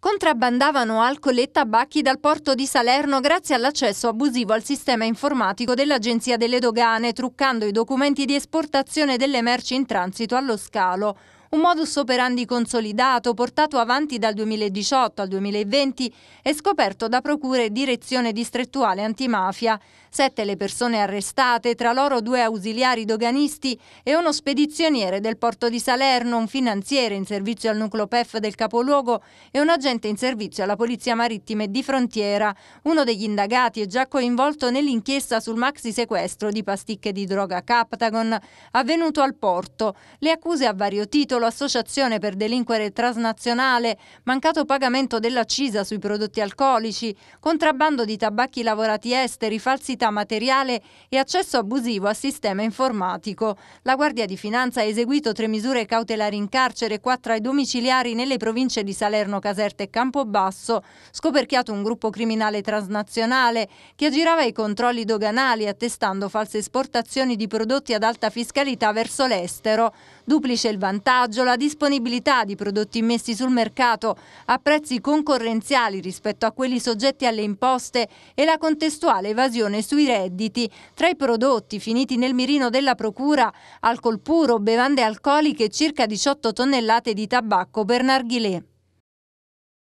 contrabbandavano alcol e tabacchi dal porto di Salerno grazie all'accesso abusivo al sistema informatico dell'Agenzia delle Dogane, truccando i documenti di esportazione delle merci in transito allo scalo. Un modus operandi consolidato, portato avanti dal 2018 al 2020 e scoperto da procure e direzione distrettuale antimafia. Sette le persone arrestate, tra loro due ausiliari doganisti e uno spedizioniere del porto di Salerno, un finanziere in servizio al nucleo PEF del capoluogo e un agente in servizio alla Polizia Marittima e di Frontiera. Uno degli indagati è già coinvolto nell'inchiesta sul maxi sequestro di pasticche di droga Captagon avvenuto al porto. Le accuse a vario titolo capitolo associazione per delinquere transnazionale, mancato pagamento dell'accisa sui prodotti alcolici, contrabbando di tabacchi lavorati esteri, falsità materiale e accesso abusivo a sistema informatico. La Guardia di Finanza ha eseguito tre misure cautelari in carcere e quattro ai domiciliari nelle province di Salerno, Caserta e Campobasso, scoperchiato un gruppo criminale transnazionale che aggirava i controlli doganali attestando false esportazioni di prodotti ad alta fiscalità verso l'estero. Duplice il vantaggio vantaggio la disponibilità di prodotti immessi sul mercato a prezzi concorrenziali rispetto a quelli soggetti alle imposte e la contestuale evasione sui redditi. Tra i prodotti finiti nel mirino della Procura, alcol puro, bevande alcoliche e circa 18 tonnellate di tabacco per narghilè.